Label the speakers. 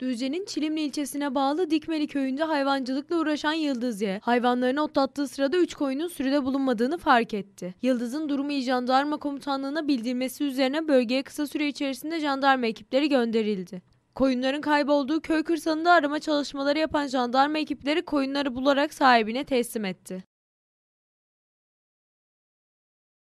Speaker 1: Düzce'nin Çilimli ilçesine bağlı Dikmeli köyünde hayvancılıkla uğraşan Yıldız Ye, hayvanlarını otlattığı sırada 3 koyunun sürüde bulunmadığını fark etti. Yıldız'ın durumu jandarma komutanlığına bildirmesi üzerine bölgeye kısa süre içerisinde jandarma ekipleri gönderildi. Koyunların kaybolduğu köy kırsalında arama çalışmaları yapan jandarma ekipleri koyunları bularak sahibine teslim etti.